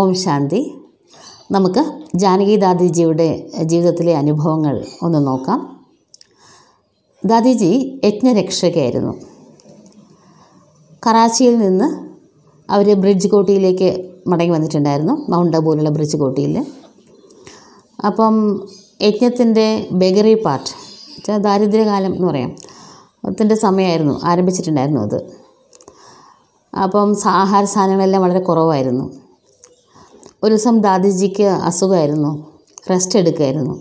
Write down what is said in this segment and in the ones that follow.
ഓം ശാന്തി നമുക്ക് ജാനകിദാദിജിയുടെ ജീവിതത്തിലെ അനുഭവങ്ങൾ ഒന്ന് നോക്കാം ദാദിജി യജ്ഞരക്ഷകയായിരുന്നു കറാച്ചിയിൽ നിന്ന് അവർ ബ്രിഡ്ജ് കോട്ടിയിലേക്ക് മടങ്ങി വന്നിട്ടുണ്ടായിരുന്നു മൗണ്ട് പോലുള്ള ബ്രിഡ്ജ് കോട്ടിയിൽ അപ്പം യജ്ഞത്തിൻ്റെ ബെഗറി പാർട്ട് ദാരിദ്ര്യകാലം എന്ന് പറയാം അതിൻ്റെ സമയമായിരുന്നു ആരംഭിച്ചിട്ടുണ്ടായിരുന്നു അത് അപ്പം ആഹാര സാധനങ്ങളെല്ലാം വളരെ കുറവായിരുന്നു ഒരു ദിവസം ദാദിജിക്ക് അസുഖമായിരുന്നു റെസ്റ്റ് എടുക്കുമായിരുന്നു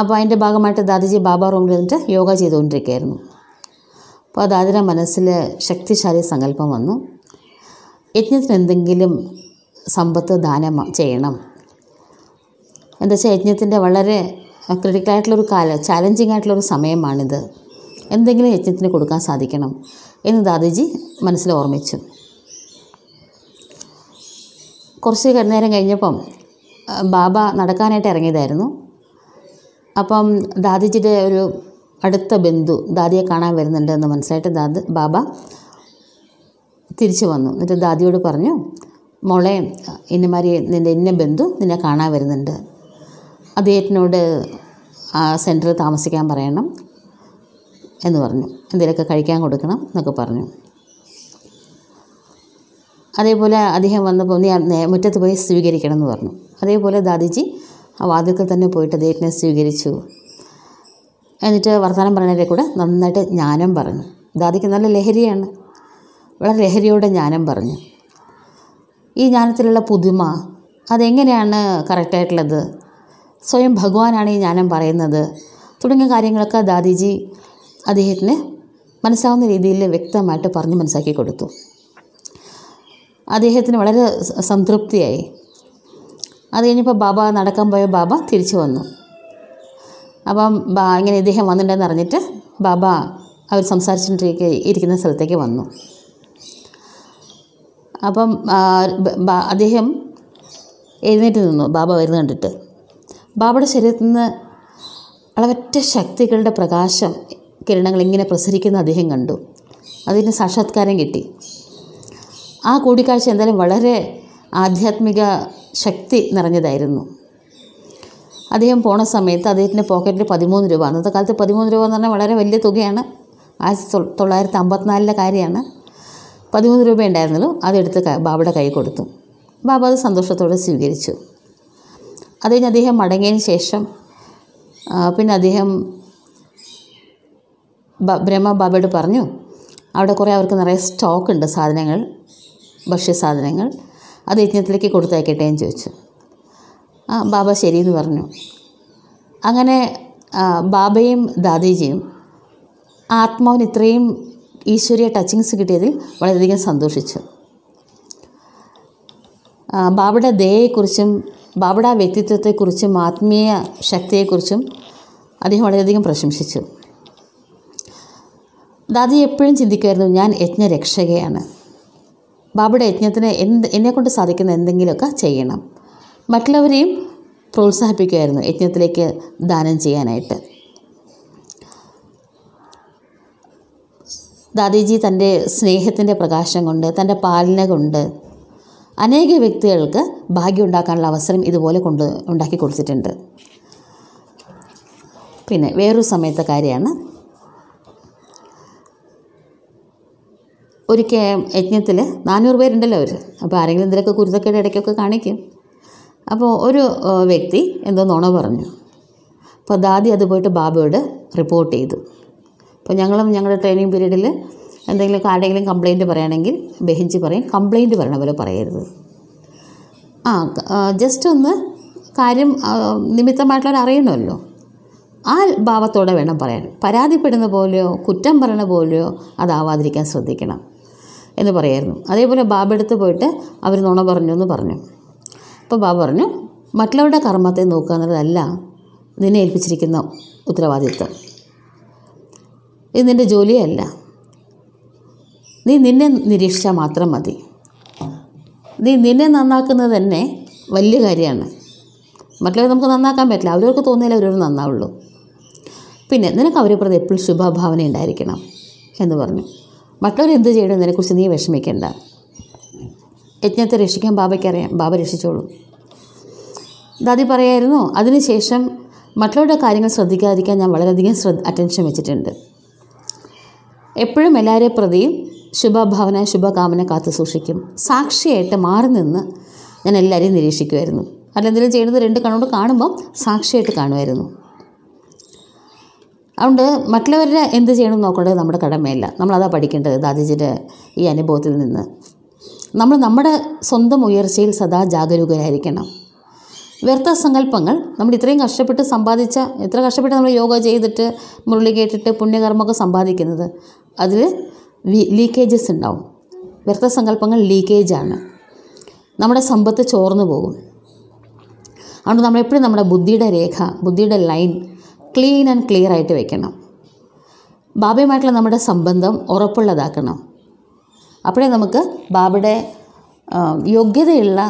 അപ്പോൾ അതിൻ്റെ ഭാഗമായിട്ട് ദാദിജി ബാബ റൂമിൽ നിന്നിട്ട് യോഗ ചെയ്തുകൊണ്ടിരിക്കുകയായിരുന്നു അപ്പോൾ ദാദിയുടെ മനസ്സിൽ ശക്തിശാലി സങ്കല്പം വന്നു യജ്ഞത്തിന് എന്തെങ്കിലും സമ്പത്ത് ദാനം ചെയ്യണം എന്താ വെച്ചാൽ യജ്ഞത്തിൻ്റെ വളരെ ക്രിട്ടിക്കലായിട്ടുള്ളൊരു കാല ചാലഞ്ചിങ് ആയിട്ടുള്ളൊരു സമയമാണിത് എന്തെങ്കിലും യജ്ഞത്തിന് കൊടുക്കാൻ സാധിക്കണം എന്ന് ദാദിജി മനസ്സിൽ ഓർമ്മിച്ചു കുറച്ച് നേരം കഴിഞ്ഞപ്പം ബാബ നടക്കാനായിട്ട് ഇറങ്ങിയതായിരുന്നു അപ്പം ദാദിജിയുടെ ഒരു അടുത്ത ബന്ധു ദാദിയെ കാണാൻ വരുന്നുണ്ട് എന്ന് മനസ്സിലായിട്ട് ദാദ് ബാബ തിരിച്ചു വന്നു എന്നിട്ട് ദാദിയോട് പറഞ്ഞു മോളെ ഇന്നമാരി നിൻ്റെ ഇന്ന ബന്ധു നിന്നെ കാണാൻ വരുന്നുണ്ട് അദ്ദേഹത്തിനോട് ആ സെൻറ്ററിൽ താമസിക്കാൻ പറയണം എന്ന് പറഞ്ഞു എന്തെങ്കിലുമൊക്കെ കഴിക്കാൻ കൊടുക്കണം എന്നൊക്കെ പറഞ്ഞു അതേപോലെ അദ്ദേഹം വന്നപ്പോൾ നീ മുറ്റത്ത് പോയി സ്വീകരിക്കണം എന്ന് പറഞ്ഞു അതേപോലെ ദാദിജി ആ വാതിൽക്കൽ തന്നെ പോയിട്ട് അദ്ദേഹത്തിനെ സ്വീകരിച്ചു എന്നിട്ട് വർത്തമാനം പറഞ്ഞതിൻ്റെ കൂടെ നന്നായിട്ട് ജ്ഞാനം പറഞ്ഞു ദാദിക്ക് നല്ല ലഹരിയാണ് വളരെ ലഹരിയോടെ ജ്ഞാനം പറഞ്ഞു ഈ ജ്ഞാനത്തിലുള്ള പുതുമ അതെങ്ങനെയാണ് കറക്റ്റായിട്ടുള്ളത് സ്വയം ഭഗവാനാണ് ഈ ജ്ഞാനം പറയുന്നത് തുടങ്ങിയ കാര്യങ്ങളൊക്കെ ദാദിജി അദ്ദേഹത്തിന് മനസ്സാവുന്ന രീതിയിൽ വ്യക്തമായിട്ട് പറഞ്ഞ് മനസ്സിലാക്കി കൊടുത്തു അദ്ദേഹത്തിന് വളരെ സംതൃപ്തിയായി അത് കഴിഞ്ഞപ്പോൾ ബാബ നടക്കാൻ പോയ ബാബ തിരിച്ചു വന്നു അപ്പം ബാ ഇങ്ങനെ ഇദ്ദേഹം വന്നിട്ടുണ്ടെന്ന് അറിഞ്ഞിട്ട് ബാബ അവർ സംസാരിച്ചിട്ട് ഇരിക്കുന്ന സ്ഥലത്തേക്ക് വന്നു അപ്പം അദ്ദേഹം എഴുന്നേറ്റ് നിന്നു ബാബ വരുന്ന കണ്ടിട്ട് ബാബയുടെ ശരീരത്തിൽ നിന്ന് അളവറ്റ ശക്തികളുടെ പ്രകാശം കിരണങ്ങൾ ഇങ്ങനെ പ്രസരിക്കുന്ന അദ്ദേഹം കണ്ടു അതിന് സാക്ഷാത്കാരം കിട്ടി ആ കൂടിക്കാഴ്ച എന്തായാലും വളരെ ആധ്യാത്മിക ശക്തി നിറഞ്ഞതായിരുന്നു അദ്ദേഹം പോണ സമയത്ത് അദ്ദേഹത്തിൻ്റെ പോക്കറ്റിൽ പതിമൂന്ന് രൂപ അന്നത്തെ കാലത്ത് പതിമൂന്ന് രൂപ എന്ന് പറഞ്ഞാൽ വളരെ വലിയ തുകയാണ് ആയിരത്തി തൊള്ളായിരത്തി അമ്പത്തിനാലിലെ കാര്യമാണ് പതിമൂന്ന് രൂപ ഉണ്ടായിരുന്നല്ലോ അതെടുത്ത് ബാബയുടെ കൈ കൊടുത്തു ബാബ അത് സന്തോഷത്തോടെ സ്വീകരിച്ചു അത് കഴിഞ്ഞ് അദ്ദേഹം മടങ്ങിയതിന് ശേഷം പിന്നെ അദ്ദേഹം ബ്രഹ്മ ബാബയോട് പറഞ്ഞു അവിടെ കുറേ അവർക്ക് നിറയെ സ്റ്റോക്ക് ഉണ്ട് സാധനങ്ങൾ ഭക്ഷ്യസാധനങ്ങൾ അത് യജ്ഞത്തിലേക്ക് കൊടുത്തയക്കട്ടെ എന്ന് ചോദിച്ചു ആ ബാബ ശരിയെന്ന് പറഞ്ഞു അങ്ങനെ ബാബയും ദാദീജിയും ആത്മാവിന് ഇത്രയും ഈശ്വരീയ ടച്ചിങ്സ് കിട്ടിയതിൽ വളരെയധികം സന്തോഷിച്ചു ബാബയുടെ ദയയെക്കുറിച്ചും ബാബയുടെ വ്യക്തിത്വത്തെക്കുറിച്ചും ആത്മീയ ശക്തിയെക്കുറിച്ചും അദ്ദേഹം വളരെയധികം പ്രശംസിച്ചു ദാദി എപ്പോഴും ചിന്തിക്കുമായിരുന്നു ഞാൻ യജ്ഞരക്ഷകയാണ് ബാബയുടെ യജ്ഞത്തിന് എന്ത് എന്നെക്കൊണ്ട് സാധിക്കുന്ന എന്തെങ്കിലുമൊക്കെ ചെയ്യണം മറ്റുള്ളവരെയും പ്രോത്സാഹിപ്പിക്കുമായിരുന്നു യജ്ഞത്തിലേക്ക് ദാനം ചെയ്യാനായിട്ട് ദാദിജി തൻ്റെ സ്നേഹത്തിൻ്റെ പ്രകാശം കൊണ്ട് തൻ്റെ പാലന കൊണ്ട് അനേക വ്യക്തികൾക്ക് ഭാഗ്യം ഉണ്ടാക്കാനുള്ള അവസരം ഇതുപോലെ കൊണ്ട് ഉണ്ടാക്കി കൊടുത്തിട്ടുണ്ട് പിന്നെ വേറൊരു സമയത്തെ കാര്യമാണ് ഒരു കേ യജ്ഞത്തിൽ നാനൂറ് പേരുണ്ടല്ലോ അവർ അപ്പോൾ ആരെങ്കിലും ഇതിലൊക്കെ കുരുത്തക്കേട് ഇടയ്ക്കൊക്കെ കാണിക്കും അപ്പോൾ ഒരു വ്യക്തി എന്തോ നുണ പറഞ്ഞു അപ്പോൾ ദാദി അത് പോയിട്ട് ബാബയോട് റിപ്പോർട്ട് ചെയ്തു അപ്പോൾ ഞങ്ങളും ഞങ്ങളുടെ ട്രെയിനിങ് പീരീഡിൽ എന്തെങ്കിലും ആരെങ്കിലും കംപ്ലയിൻറ്റ് പറയുകയാണെങ്കിൽ ബെഹിഞ്ച് പറയും കംപ്ലയിൻറ്റ് പറയണ പോലെ പറയരുത് ആ ജസ്റ്റ് ഒന്ന് കാര്യം നിമിത്തമായിട്ടുള്ളവർ അറിയണമല്ലോ ആ ഭാവത്തോടെ വേണം പറയാൻ പരാതിപ്പെടുന്ന പോലെയോ കുറ്റം പറയണ പോലെയോ അതാവാതിരിക്കാൻ ശ്രദ്ധിക്കണം എന്ന് പറയായിരുന്നു അതേപോലെ ബാബ എടുത്ത് പോയിട്ട് അവർ നുണ പറഞ്ഞു എന്ന് പറഞ്ഞു അപ്പോൾ ബാബ പറഞ്ഞു മറ്റുള്ളവരുടെ കർമ്മത്തെ നോക്കുക എന്നുള്ളതല്ല നിന്നെ ഏൽപ്പിച്ചിരിക്കുന്ന ഉത്തരവാദിത്വം ഇത് നിൻ്റെ ജോലിയല്ല നീ നിന്നെ നിരീക്ഷിച്ചാൽ മാത്രം മതി നീ നിന്നെ നന്നാക്കുന്നത് തന്നെ വലിയ കാര്യമാണ് മറ്റുള്ളവർ നമുക്ക് നന്നാക്കാൻ പറ്റില്ല അവരവർക്ക് തോന്നിയാലേ അവരവർ നന്നാവുള്ളൂ പിന്നെ നിനക്ക് അവരെ പ്രതി എപ്പോഴും ശുഭഭാവന ഉണ്ടായിരിക്കണം എന്ന് പറഞ്ഞു എന്ത് ചെയ്യണമെന്നതിനെക്കുറിച്ച് നീ വിഷമിക്കേണ്ട യജ്ഞത്തെ രക്ഷിക്കാൻ ബാബയ്ക്കറിയാം ബാബ രക്ഷിച്ചോളൂ ദാദി പറയായിരുന്നു അതിനുശേഷം മറ്റുള്ളവരുടെ കാര്യങ്ങൾ ശ്രദ്ധിക്കാതിരിക്കാൻ ഞാൻ വളരെയധികം ശ്രദ്ധ അറ്റൻഷൻ വെച്ചിട്ടുണ്ട് എപ്പോഴും എല്ലാവരെ പ്രതിയും ശുഭഭാവന ശുഭകാമന കാത്തു സൂക്ഷിക്കും സാക്ഷിയായിട്ട് മാറി നിന്ന് ഞാൻ എല്ലാവരെയും നിരീക്ഷിക്കുമായിരുന്നു അല്ലെന്തെങ്കിലും ചെയ്യുന്നത് രണ്ട് കണ്ണുകൊണ്ട് കാണുമ്പോൾ സാക്ഷിയായിട്ട് കാണുമായിരുന്നു അതുകൊണ്ട് മറ്റുള്ളവരെ എന്ത് ചെയ്യണം നോക്കേണ്ടത് നമ്മുടെ കടമയല്ല നമ്മളതാ പഠിക്കേണ്ടത് ദാദിജിൻ്റെ ഈ അനുഭവത്തിൽ നിന്ന് നമ്മൾ നമ്മുടെ സ്വന്തം ഉയർച്ചയിൽ സദാ ജാഗരൂകരായിരിക്കണം വ്യർത്ഥ സങ്കല്പങ്ങൾ നമ്മൾ ഇത്രയും കഷ്ടപ്പെട്ട് സമ്പാദിച്ച എത്ര കഷ്ടപ്പെട്ട് നമ്മൾ യോഗ ചെയ്തിട്ട് മുരളി കേട്ടിട്ട് പുണ്യകർമ്മമൊക്കെ സമ്പാദിക്കുന്നത് അതിൽ ലീക്കേജസ് ഉണ്ടാവും വ്യർത്ഥ സങ്കല്പങ്ങൾ ലീക്കേജാണ് നമ്മുടെ സമ്പത്ത് ചോർന്നു പോകും അതുകൊണ്ട് നമ്മളെപ്പോഴും നമ്മുടെ ബുദ്ധിയുടെ രേഖ ബുദ്ധിയുടെ ലൈൻ ക്ലീൻ ആൻഡ് ക്ലിയർ ആയിട്ട് വെക്കണം ബാബയുമായിട്ടുള്ള നമ്മുടെ സംബന്ധം ഉറപ്പുള്ളതാക്കണം അപ്പോഴേ നമുക്ക് ബാബയുടെ യോഗ്യതയുള്ള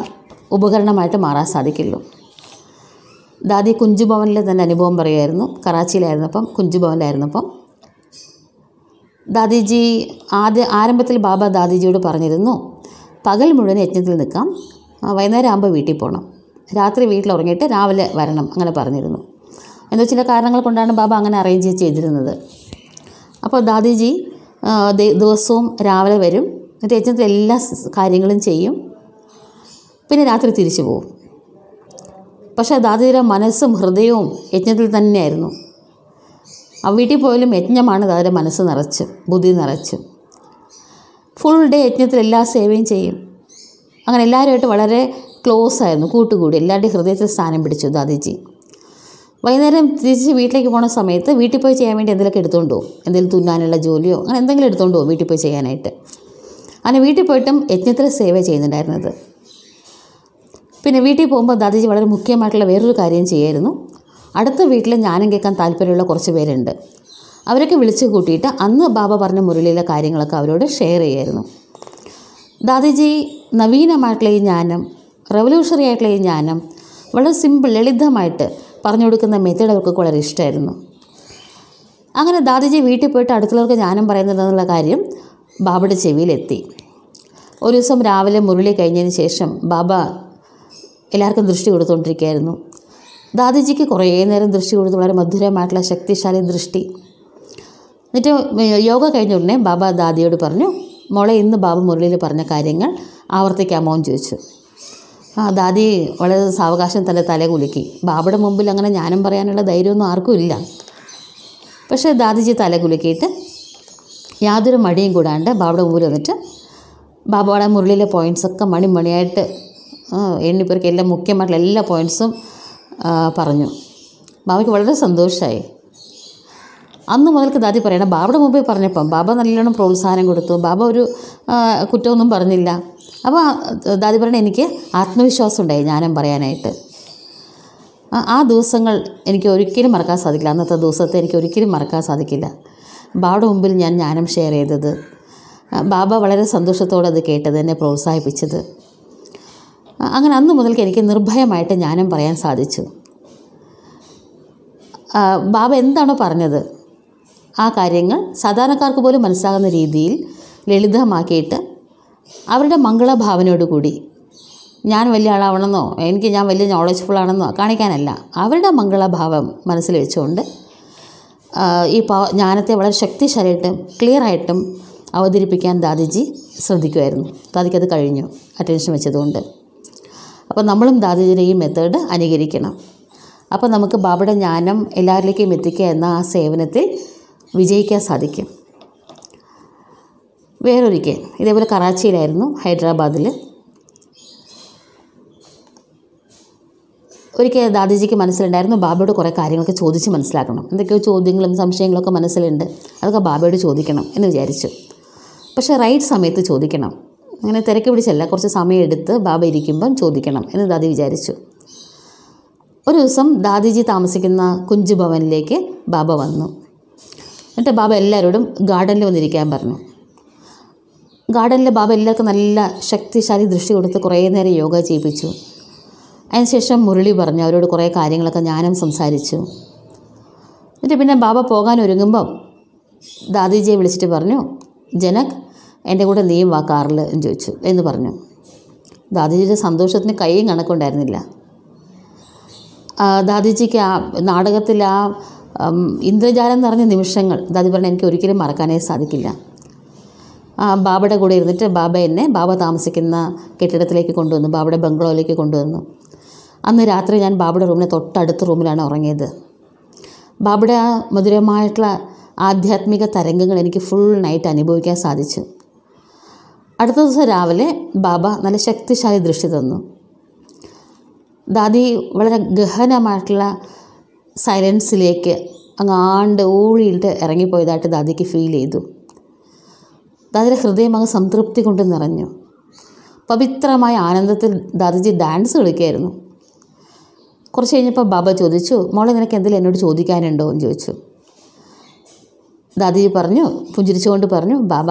ഉപകരണമായിട്ട് മാറാൻ സാധിക്കുള്ളൂ ദാദി കുഞ്ചുഭവനിലെ തന്നെ അനുഭവം പറയുമായിരുന്നു കറാച്ചിയിലായിരുന്നപ്പം കുഞ്ചുഭവനിലായിരുന്നപ്പം ദാദിജി ആദ്യ ആരംഭത്തിൽ ബാബ ദാദിജിയോട് പറഞ്ഞിരുന്നു പകൽ മുഴുവൻ യജ്ഞത്തിൽ നിൽക്കാം വൈകുന്നേരം ആകുമ്പോൾ വീട്ടിൽ പോകണം രാത്രി വീട്ടിൽ ഉറങ്ങിയിട്ട് രാവിലെ വരണം അങ്ങനെ പറഞ്ഞിരുന്നു എന്തോ ചില കാരണങ്ങൾ കൊണ്ടാണ് ബാബ അങ്ങനെ അറേഞ്ച് ചെയ്തിരുന്നത് അപ്പോൾ ദാദിജി ദിവസവും രാവിലെ വരും എന്നിട്ട് യജ്ഞത്തിൽ എല്ലാ കാര്യങ്ങളും ചെയ്യും പിന്നെ രാത്രി തിരിച്ചു പോകും പക്ഷേ ദാദിയുടെ മനസ്സും ഹൃദയവും യജ്ഞത്തിൽ തന്നെയായിരുന്നു ആ വീട്ടിൽ പോയാലും യജ്ഞമാണ് ദാദിയുടെ മനസ്സ് നിറച്ച് ബുദ്ധി നിറച്ച് ഫുൾ ഡേ യജ്ഞത്തിൽ എല്ലാ സേവയും ചെയ്യും അങ്ങനെ എല്ലാവരുമായിട്ട് വളരെ ക്ലോസ് ആയിരുന്നു കൂട്ടുകൂടി എല്ലാവരുടെയും ഹൃദയത്തിൽ സ്ഥാനം പിടിച്ചു ദാദിജി വൈകുന്നേരം തിരിച്ച് വീട്ടിലേക്ക് പോണ സമയത്ത് വീട്ടിൽ പോയി ചെയ്യാൻ വേണ്ടി എന്തെങ്കിലും എടുത്തുകൊണ്ട് പോകും എന്തെങ്കിലും തുന്നാനുള്ള ജോലിയോ അങ്ങനെ എന്തെങ്കിലും എടുത്തുകൊണ്ട് പോകും വീട്ടിൽ പോയി ചെയ്യാനായിട്ട് അങ്ങനെ വീട്ടിൽ പോയിട്ടും യജ്ഞത്തിൽ സേവ ചെയ്യുന്നുണ്ടായിരുന്നത് പിന്നെ വീട്ടിൽ പോകുമ്പോൾ ദാദിജി വളരെ മുഖ്യമായിട്ടുള്ള വേറൊരു കാര്യം ചെയ്യായിരുന്നു അടുത്ത വീട്ടിൽ ഞാനും കേൾക്കാൻ താല്പര്യമുള്ള കുറച്ച് പേരുണ്ട് അവരൊക്കെ വിളിച്ചു കൂട്ടിയിട്ട് അന്ന് ബാബ പറഞ്ഞ മുരളിയിലെ കാര്യങ്ങളൊക്കെ അവരോട് ഷെയർ ചെയ്യായിരുന്നു ദാദിജി നവീനമായിട്ടുള്ള ഈ ജ്ഞാനം റെവല്യൂഷറി ആയിട്ടുള്ള ഈ ജ്ഞാനം വളരെ സിമ്പിൾ ലളിതമായിട്ട് പറഞ്ഞു കൊടുക്കുന്ന മെത്തേഡ് അവർക്കൊക്കെ വളരെ ഇഷ്ടമായിരുന്നു അങ്ങനെ ദാദിജി വീട്ടിൽ പോയിട്ട് അടുക്കളവർക്ക് ഞാനും പറയുന്നതെന്നുള്ള കാര്യം ബാബയുടെ ചെവിയിലെത്തി ഒരു ദിവസം രാവിലെ മുരളി കഴിഞ്ഞതിന് ശേഷം ബാബ എല്ലാവർക്കും ദൃഷ്ടി കൊടുത്തുകൊണ്ടിരിക്കുകയായിരുന്നു ദാദിജിക്ക് കുറേ നേരം ദൃഷ്ടി കൊടുത്ത് വളരെ മധുരമായിട്ടുള്ള ശക്തിശാലി ദൃഷ്ടി എന്നിട്ട് യോഗ കഴിഞ്ഞ ഉടനെ ബാബ ദാദിയോട് പറഞ്ഞു മോളെ ഇന്ന് ബാബ മുരളിയിൽ പറഞ്ഞ കാര്യങ്ങൾ ആവർത്തിക്കാമോ എന്ന് ചോദിച്ചു ആ ദാദി വളരെ സാവകാശം തന്നെ തല കുലുക്കി ബാബയുടെ മുമ്പിൽ അങ്ങനെ ഞാനും പറയാനുള്ള ധൈര്യമൊന്നും ആർക്കും ഇല്ല പക്ഷേ ദാദിജി തല കുലുക്കിയിട്ട് യാതൊരു മടിയും കൂടാണ്ട് ബാബയുടെ മുമ്പിൽ വന്നിട്ട് ബാബയുടെ മുരളിലെ പോയിൻസൊക്കെ മണിമണിയായിട്ട് എണ്ണിപ്പേർക്ക് എല്ലാം മുഖ്യമായിട്ടുള്ള എല്ലാ പോയിൻസും പറഞ്ഞു ബാബയ്ക്ക് വളരെ സന്തോഷമായി അന്ന് മുതൽക്ക് ദാദി പറയണം ബാബയുടെ മുമ്പിൽ പറഞ്ഞപ്പം ബാബ നല്ലോണം പ്രോത്സാഹനം കൊടുത്തു ബാബ ഒരു കുറ്റമൊന്നും പറഞ്ഞില്ല അപ്പോൾ ദാദി പറഞ്ഞ എനിക്ക് ആത്മവിശ്വാസം ഉണ്ടായി ജ്ഞാനം പറയാനായിട്ട് ആ ദിവസങ്ങൾ എനിക്ക് ഒരിക്കലും മറക്കാൻ സാധിക്കില്ല അന്നത്തെ ദിവസത്തെ എനിക്ക് ഒരിക്കലും മറക്കാൻ സാധിക്കില്ല ബാബയുടെ മുമ്പിൽ ഞാൻ ജ്ഞാനം ഷെയർ ചെയ്തത് ബാബ വളരെ സന്തോഷത്തോടെ അത് കേട്ടത് എന്നെ പ്രോത്സാഹിപ്പിച്ചത് അങ്ങനെ അന്ന് മുതൽക്ക് എനിക്ക് നിർഭയമായിട്ട് ജ്ഞാനം പറയാൻ സാധിച്ചു ബാബ എന്താണോ പറഞ്ഞത് ആ കാര്യങ്ങൾ സാധാരണക്കാർക്ക് പോലും മനസ്സിലാകുന്ന രീതിയിൽ ലളിതമാക്കിയിട്ട് അവരുടെ മംഗളഭാവനയോടുകൂടി ഞാൻ വലിയ ആളാവണമെന്നോ എനിക്ക് ഞാൻ വലിയ നോളജ്ഫുൾ ആണെന്നോ കാണിക്കാനല്ല അവരുടെ മംഗളഭാവം മനസ്സിൽ വെച്ചുകൊണ്ട് ഈ ജ്ഞാനത്തെ വളരെ ശക്തിശാലിയായിട്ടും ക്ലിയറായിട്ടും അവതരിപ്പിക്കാൻ ദാദിജി ശ്രദ്ധിക്കുമായിരുന്നു ദാദിക്കത് കഴിഞ്ഞു അറ്റൻഷൻ വെച്ചതുകൊണ്ട് അപ്പോൾ നമ്മളും ദാദിജിയുടെ ഈ മെത്തേഡ് അനുകരിക്കണം അപ്പോൾ നമുക്ക് ബാബയുടെ ജ്ഞാനം എല്ലാവരിലേക്കും എത്തിക്കുക എന്ന ആ സേവനത്തിൽ വിജയിക്കാൻ സാധിക്കും വേറൊരിക്കൽ ഇതേപോലെ കറാച്ചിയിലായിരുന്നു ഹൈദരാബാദിൽ ഒരിക്കൽ ദാദിജിക്ക് മനസ്സിലുണ്ടായിരുന്നു ബാബയോട് കുറേ കാര്യങ്ങളൊക്കെ ചോദിച്ച് മനസ്സിലാക്കണം എന്തൊക്കെയോ ചോദ്യങ്ങളും സംശയങ്ങളൊക്കെ മനസ്സിലുണ്ട് അതൊക്കെ ബാബയോട് ചോദിക്കണം എന്ന് വിചാരിച്ചു പക്ഷേ റൈറ്റ് സമയത്ത് ചോദിക്കണം അങ്ങനെ തിരക്ക് പിടിച്ചല്ല കുറച്ച് സമയം എടുത്ത് ബാബ ഇരിക്കുമ്പം ചോദിക്കണം എന്ന് ദാദി വിചാരിച്ചു ഒരു ദിവസം ദാദിജി താമസിക്കുന്ന കുഞ്ചു ഭവനിലേക്ക് ബാബ വന്നു എന്നിട്ട് ബാബ എല്ലാവരോടും ഗാർഡനിൽ വന്നിരിക്കാൻ പറഞ്ഞു ഗാർഡനിലെ ബാബ എല്ലാവർക്കും നല്ല ശക്തിശാലി ദൃഷ്ടി കൊടുത്ത് കുറേ നേരം യോഗ ചെയ്യിപ്പിച്ചു അതിനുശേഷം മുരളി പറഞ്ഞു അവരോട് കുറേ കാര്യങ്ങളൊക്കെ ഞാനും സംസാരിച്ചു എന്നിട്ട് പിന്നെ ബാബ പോകാൻ ഒരുങ്ങുമ്പം ദാദിജിയെ വിളിച്ചിട്ട് പറഞ്ഞു ജനക് എൻ്റെ കൂടെ നീയും വാ കാറിൽ എന്ന് ചോദിച്ചു എന്ന് പറഞ്ഞു ദാദിജിയുടെ സന്തോഷത്തിന് കൈയും കണക്കുണ്ടായിരുന്നില്ല ദാദിജിക്ക് ആ നാടകത്തിൽ ആ ഇന്ദ്രജാലം നിറഞ്ഞ നിമിഷങ്ങൾ ദാദി പറഞ്ഞ എനിക്ക് ഒരിക്കലും മറക്കാനേ സാധിക്കില്ല ആ ബാബയുടെ കൂടെ ഇരുന്നിട്ട് ബാബ എന്നെ ബാബ താമസിക്കുന്ന കെട്ടിടത്തിലേക്ക് കൊണ്ടുവന്നു ബാബയുടെ ബംഗ്ലാവിലേക്ക് കൊണ്ടുവന്നു അന്ന് രാത്രി ഞാൻ ബാബയുടെ റൂമിനെ തൊട്ടടുത്ത റൂമിലാണ് ഉറങ്ങിയത് ബാബയുടെ ആ മധുരമായിട്ടുള്ള ആധ്യാത്മിക തരംഗങ്ങൾ എനിക്ക് ഫുൾ നൈറ്റ് അനുഭവിക്കാൻ സാധിച്ചു അടുത്ത ദിവസം രാവിലെ ബാബ നല്ല ശക്തിശാലി ദൃഷ്ടി തന്നു ദാദി വളരെ ഗഹനമായിട്ടുള്ള സൈലൻസിലേക്ക് അങ്ങാണ്ട് ഊഴിയിട്ട് ഇറങ്ങിപ്പോയതായിട്ട് ദാദിക്ക് ഫീൽ ചെയ്തു ദാദിയുടെ ഹൃദയം അങ്ങ് സംതൃപ്തി കൊണ്ട് നിറഞ്ഞു പവിത്രമായ ആനന്ദത്തിൽ ദാദിജി ഡാൻസ് കളിക്കുമായിരുന്നു കുറച്ച് കഴിഞ്ഞപ്പോൾ ബാബ ചോദിച്ചു മോളെ നിനക്ക് എന്തെങ്കിലും എന്നോട് ചോദിക്കാനുണ്ടോ എന്ന് ചോദിച്ചു ദാദിജി പറഞ്ഞു പുഞ്ചിരിച്ചുകൊണ്ട് പറഞ്ഞു ബാബ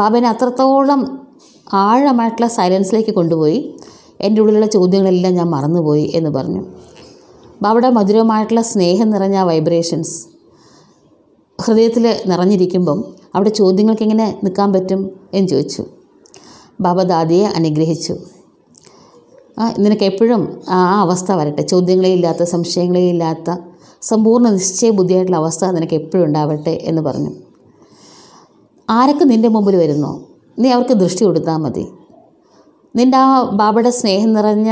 ബാബേനെ അത്രത്തോളം ആഴമായിട്ടുള്ള സൈലൻസിലേക്ക് കൊണ്ടുപോയി എൻ്റെ ഉള്ളിലുള്ള ചോദ്യങ്ങളെല്ലാം ഞാൻ മറന്നുപോയി എന്ന് പറഞ്ഞു ബാബയുടെ മധുരമായിട്ടുള്ള സ്നേഹം നിറഞ്ഞ വൈബ്രേഷൻസ് ഹൃദയത്തിൽ നിറഞ്ഞിരിക്കുമ്പം അവിടെ ചോദ്യങ്ങൾക്ക് എങ്ങനെ നിൽക്കാൻ പറ്റും എന്ന് ചോദിച്ചു ബാബ ദാദിയെ അനുഗ്രഹിച്ചു നിനക്ക് എപ്പോഴും ആ അവസ്ഥ വരട്ടെ ചോദ്യങ്ങളേ ഇല്ലാത്ത സംശയങ്ങളേ ഇല്ലാത്ത സമ്പൂർണ്ണ നിശ്ചയ അവസ്ഥ നിനക്ക് എപ്പോഴും ഉണ്ടാവട്ടെ എന്ന് പറഞ്ഞു ആരൊക്കെ നിൻ്റെ മുമ്പിൽ വരുന്നോ നീ അവർക്ക് ദൃഷ്ടി കൊടുത്താൽ മതി നിൻ്റെ ആ ബാബയുടെ സ്നേഹം നിറഞ്ഞ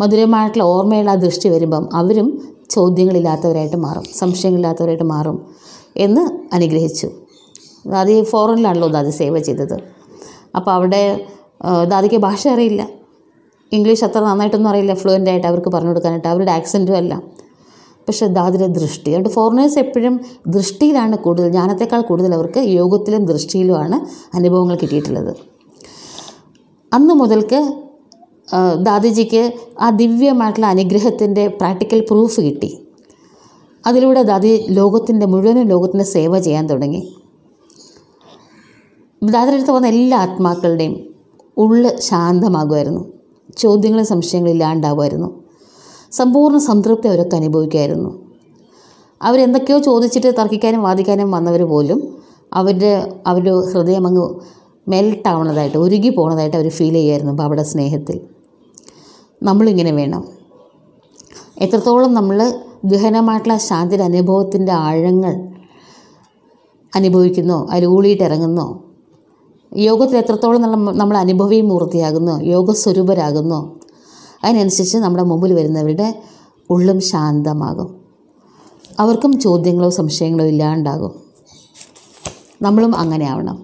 മധുരമായിട്ടുള്ള ഓർമ്മയുള്ള ആ ദൃഷ്ടി വരുമ്പം അവരും ചോദ്യങ്ങളില്ലാത്തവരായിട്ട് മാറും സംശയങ്ങളില്ലാത്തവരായിട്ട് മാറും എന്ന് അനുഗ്രഹിച്ചു അത് ഈ ഫോറിനിലാണല്ലോ ദാദി സേവ ചെയ്തത് അപ്പോൾ അവിടെ ദാദിക്ക് ഭാഷ അറിയില്ല ഇംഗ്ലീഷ് അത്ര നന്നായിട്ടൊന്നും അറിയില്ല ഫ്ലുവൻ്റ് ആയിട്ട് അവർക്ക് പറഞ്ഞു കൊടുക്കാനായിട്ട് അവരുടെ ആക്സെൻറ്റും അല്ല പക്ഷേ ദാദിയുടെ ദൃഷ്ടി അതുകൊണ്ട് ഫോറിനേഴ്സ് എപ്പോഴും ദൃഷ്ടിയിലാണ് കൂടുതൽ ജ്ഞാനത്തെക്കാൾ കൂടുതൽ അവർക്ക് യോഗത്തിലും ദൃഷ്ടിയിലുമാണ് അനുഭവങ്ങൾ കിട്ടിയിട്ടുള്ളത് അന്ന് മുതൽക്ക് ദാദിജിക്ക് ആ ദിവ്യമായിട്ടുള്ള അനുഗ്രഹത്തിൻ്റെ പ്രാക്ടിക്കൽ പ്രൂഫ് കിട്ടി അതിലൂടെ ദാദി ലോകത്തിൻ്റെ മുഴുവൻ ലോകത്തിൻ്റെ സേവ ചെയ്യാൻ തുടങ്ങി ദാദരടുത്ത് വന്ന എല്ലാ ആത്മാക്കളുടെയും ഉള്ള് ശാന്തമാകുമായിരുന്നു ചോദ്യങ്ങളും സംശയങ്ങളും ഇല്ലാണ്ടാവുമായിരുന്നു സമ്പൂർണ്ണ സംതൃപ്തി അവരൊക്കെ അനുഭവിക്കുമായിരുന്നു അവരെന്തൊക്കെയോ ചോദിച്ചിട്ട് തർക്കിക്കാനും വാദിക്കാനും വന്നവർ പോലും അവരുടെ അവരുടെ ഹൃദയമങ്ങ് മെൽട്ടാവണതായിട്ട് ഉരുകി പോകുന്നതായിട്ട് അവർ ഫീൽ ചെയ്യുമായിരുന്നു അവിടെ സ്നേഹത്തിൽ നമ്മളിങ്ങനെ വേണം എത്രത്തോളം നമ്മൾ ഗഹനമായിട്ടുള്ള ശാന്തിയുടെ അനുഭവത്തിൻ്റെ ആഴങ്ങൾ അനുഭവിക്കുന്നോ അതിൽ ഊളിയിട്ടിറങ്ങുന്നോ യോഗത്തിൽ എത്രത്തോളം നമ്മൾ അനുഭവീ മൂർത്തിയാകുന്നോ യോഗ യോഗസ്വരൂപരാകുന്നോ അതിനനുസരിച്ച് നമ്മുടെ മുമ്പിൽ വരുന്നവരുടെ ഉള്ളും ശാന്തമാകും അവർക്കും ചോദ്യങ്ങളോ സംശയങ്ങളോ ഇല്ലാണ്ടാകും നമ്മളും അങ്ങനെ ആവണം